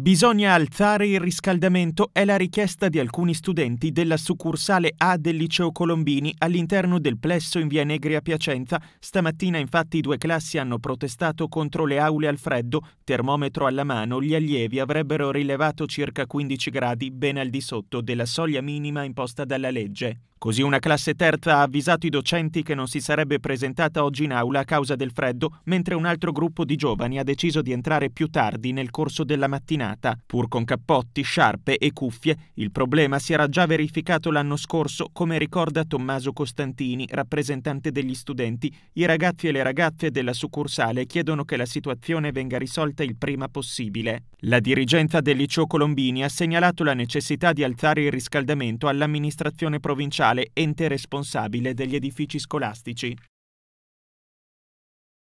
Bisogna alzare il riscaldamento è la richiesta di alcuni studenti della succursale A del liceo Colombini all'interno del plesso in via Negri a Piacenza. Stamattina infatti due classi hanno protestato contro le aule al freddo. Termometro alla mano, gli allievi avrebbero rilevato circa 15 gradi ben al di sotto della soglia minima imposta dalla legge. Così una classe terza ha avvisato i docenti che non si sarebbe presentata oggi in aula a causa del freddo, mentre un altro gruppo di giovani ha deciso di entrare più tardi nel corso della mattinata. Pur con cappotti, sciarpe e cuffie, il problema si era già verificato l'anno scorso, come ricorda Tommaso Costantini, rappresentante degli studenti. I ragazzi e le ragazze della succursale chiedono che la situazione venga risolta il prima possibile. La dirigenza del liceo Colombini ha segnalato la necessità di alzare il riscaldamento all'amministrazione provinciale Provinciale ente responsabile degli edifici scolastici.